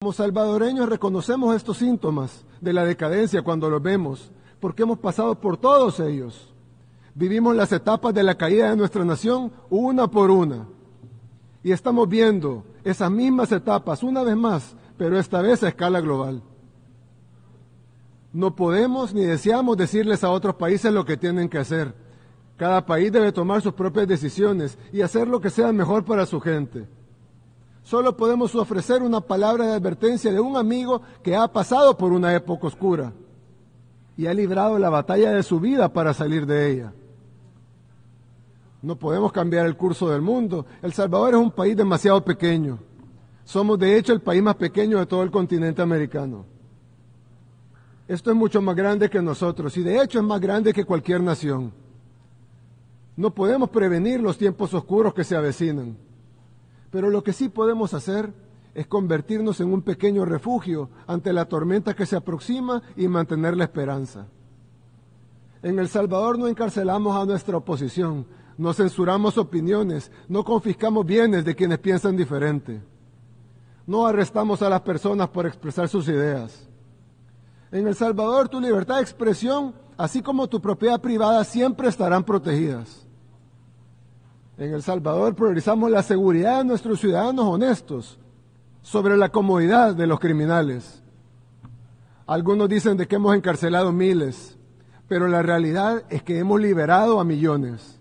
Como salvadoreños reconocemos estos síntomas de la decadencia cuando los vemos, porque hemos pasado por todos ellos. Vivimos las etapas de la caída de nuestra nación una por una. Y estamos viendo esas mismas etapas una vez más, pero esta vez a escala global. No podemos ni deseamos decirles a otros países lo que tienen que hacer. Cada país debe tomar sus propias decisiones y hacer lo que sea mejor para su gente solo podemos ofrecer una palabra de advertencia de un amigo que ha pasado por una época oscura y ha librado la batalla de su vida para salir de ella. No podemos cambiar el curso del mundo. El Salvador es un país demasiado pequeño. Somos de hecho el país más pequeño de todo el continente americano. Esto es mucho más grande que nosotros y de hecho es más grande que cualquier nación. No podemos prevenir los tiempos oscuros que se avecinan. Pero lo que sí podemos hacer es convertirnos en un pequeño refugio ante la tormenta que se aproxima y mantener la esperanza. En El Salvador no encarcelamos a nuestra oposición, no censuramos opiniones, no confiscamos bienes de quienes piensan diferente, no arrestamos a las personas por expresar sus ideas. En El Salvador tu libertad de expresión, así como tu propiedad privada, siempre estarán protegidas. En El Salvador priorizamos la seguridad de nuestros ciudadanos honestos sobre la comodidad de los criminales. Algunos dicen de que hemos encarcelado miles, pero la realidad es que hemos liberado a millones.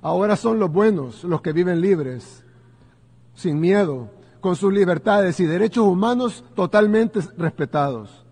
Ahora son los buenos los que viven libres, sin miedo, con sus libertades y derechos humanos totalmente respetados.